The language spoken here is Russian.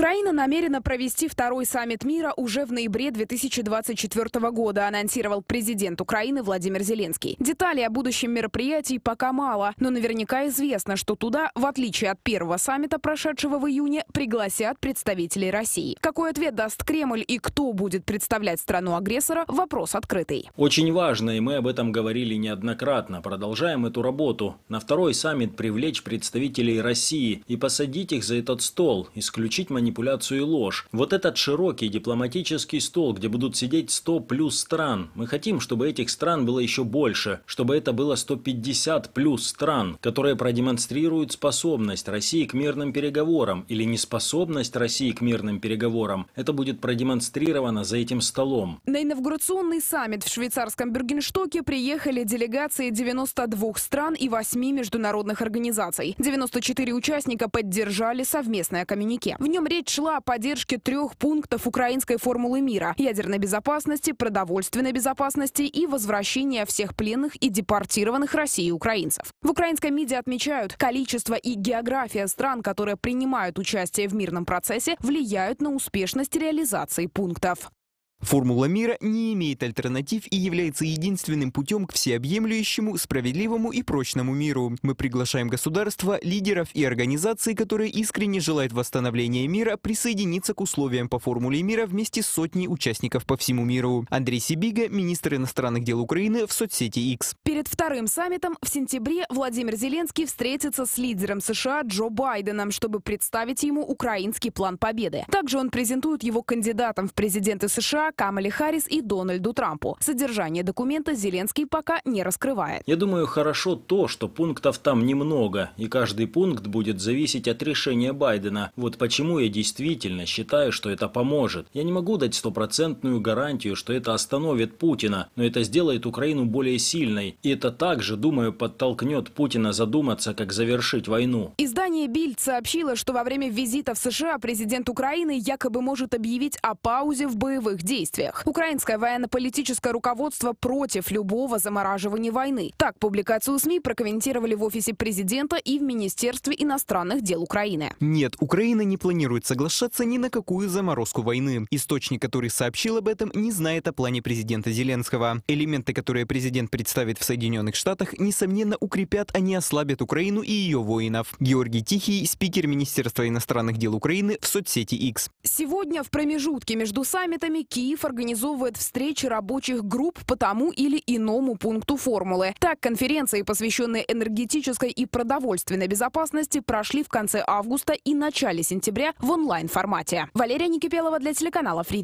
Украина намерена провести второй саммит мира уже в ноябре 2024 года, анонсировал президент Украины Владимир Зеленский. Деталей о будущем мероприятии пока мало, но наверняка известно, что туда, в отличие от первого саммита, прошедшего в июне, пригласят представителей России. Какой ответ даст Кремль и кто будет представлять страну агрессора – вопрос открытый. Очень важно, и мы об этом говорили неоднократно. Продолжаем эту работу. На второй саммит привлечь представителей России и посадить их за этот стол, исключить манипуляцию манипуляцию и ложь. Вот этот широкий дипломатический стол, где будут сидеть 100 плюс стран. Мы хотим, чтобы этих стран было еще больше, чтобы это было 150 плюс стран, которые продемонстрируют способность России к мирным переговорам или неспособность России к мирным переговорам. Это будет продемонстрировано за этим столом. На инаугурационный саммит в швейцарском Бергенштоке приехали делегации 92 стран и 8 международных организаций. 94 участника поддержали совместное коммюнике. В нем Речь шла о поддержке трех пунктов украинской формулы мира – ядерной безопасности, продовольственной безопасности и возвращения всех пленных и депортированных России украинцев. В украинской МИДе отмечают, количество и география стран, которые принимают участие в мирном процессе, влияют на успешность реализации пунктов. Формула мира не имеет альтернатив и является единственным путем к всеобъемлющему, справедливому и прочному миру. Мы приглашаем государства, лидеров и организации, которые искренне желают восстановления мира, присоединиться к условиям по формуле мира вместе с сотней участников по всему миру. Андрей Сибига, министр иностранных дел Украины в соцсети X. Перед вторым саммитом в сентябре Владимир Зеленский встретится с лидером США Джо Байденом, чтобы представить ему украинский план победы. Также он презентует его кандидатом в президенты США США Харрис и Дональду Трампу. Содержание документа Зеленский пока не раскрывает. Я думаю, хорошо то, что пунктов там немного, и каждый пункт будет зависеть от решения Байдена. Вот почему я действительно считаю, что это поможет. Я не могу дать стопроцентную гарантию, что это остановит Путина, но это сделает Украину более сильной. И это также, думаю, подтолкнет Путина задуматься, как завершить войну. Издание Издание «Бильд» сообщило, что во время визита в США президент Украины якобы может объявить о паузе в боевых действиях. Украинское военно-политическое руководство против любого замораживания войны. Так публикацию СМИ прокомментировали в офисе президента и в Министерстве иностранных дел Украины. Нет, Украина не планирует соглашаться ни на какую заморозку войны. Источник, который сообщил об этом, не знает о плане президента Зеленского. Элементы, которые президент представит в Соединенных Штатах, несомненно укрепят, а не ослабят Украину и ее воинов. Георгий Геннадий Тихий, спикер Министерства иностранных дел Украины в соцсети X. Сегодня в промежутке между саммитами Киев организовывает встречи рабочих групп по тому или иному пункту формулы. Так, конференции, посвященные энергетической и продовольственной безопасности, прошли в конце августа и начале сентября в онлайн-формате. Валерия Никипелова для телеканала «Фрида».